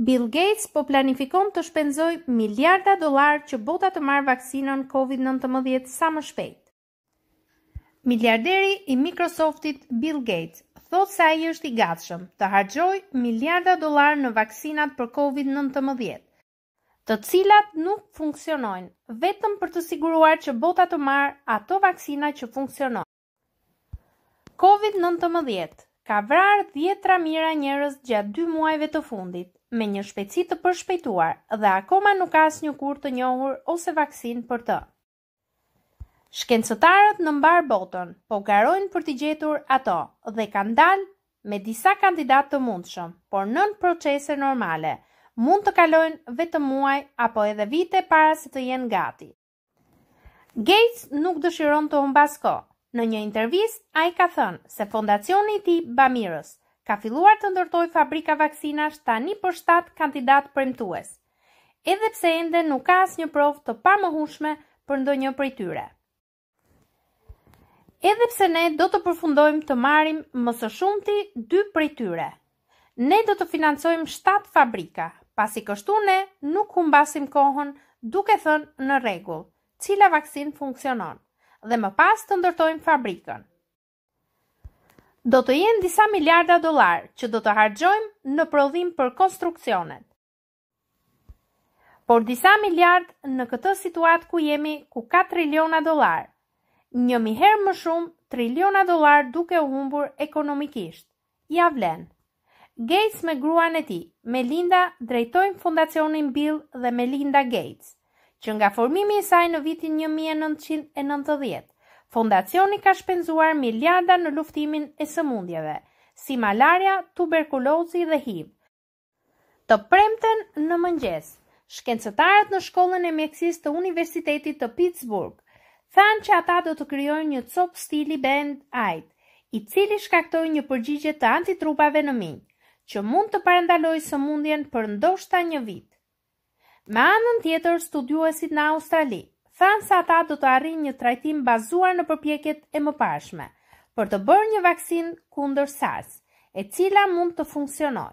Bill Gates po planifikon të shpenzoj miliarda dolar që bota të marë vaksinën COVID-19 sa më shpejt. Miliarderi i Microsoftit Bill Gates thot se ai është i gatshëm të harxojë miliarda dollar në vaksinat për COVID-19, të cilat nuk funksionojnë, vetëm për të siguruar që bota të marr ato vaksina që funksionojnë. COVID-19 ka vrarë 10 tramira njerëz gjatë dy muajve të fundit, me një shpeci të përshpejtuar dhe akoma nuk as një kur të njohur ose vaksin për të. Shkencëtarët në mbar botën po garojnë për të gjetur ato dhe kanë dalë me disa kandidat të mundshëm, por nën procese normale mund të kalojnë vetëm muaj apo edhe vite para se të jenë gati. Gates nuk dëshiron të humbas kohë Në një intervjist, a i ka thënë se fondacioni ti Bamirës ka filluar të ndërtoj fabrika vaksinash tani për 7 kandidat premtues, edhe pse ende nuk ka as një prov të pa më hushme për ndo një prej tyre. Edhe pse ne do të përfundojmë të marim mësë shumëti 2 prej tyre. Ne do të financojmë 7 fabrika, pasi kështu ne nuk humbasim kohën duke thënë në regullë, cila vaksin funksiononë dhe më pas të ndërtojmë fabrikën. Do të jenë disa miliarda dolar që do të hargjojmë në prodhim për konstruksionet. Por disa miliard në këtë situatë ku jemi ku 4 triliona dolar. Një miherë më shumë triliona dolar duke u humbur ekonomikisht. Ja vlen. Gates me gruan e ti, Melinda drejtojnë fondacionin Bill dhe Melinda Gates – që nga formimi i saj në vitin 1990, fondacioni ka shpenzuar miliarda në luftimin e sëmundjeve, si malaria, tuberkulozi dhe HIV. Të premten në mëngjes, shkencetarët në shkollën e mjekësis të Universitetit të Pittsburgh, thanë që ata do të kryojnë një copë stili band AID, i cili shkaktoj një përgjigje të antitrupave në minjë, që mund të parendaloj së mundjen për ndoshta një vitë. Me anën tjetër, studiuesit në Australi thanë se ata do të arrin një trajtim bazuar në përpjeket e më pashme për të bërë një vaksin kundër SARS, e cila mund të funksionoj.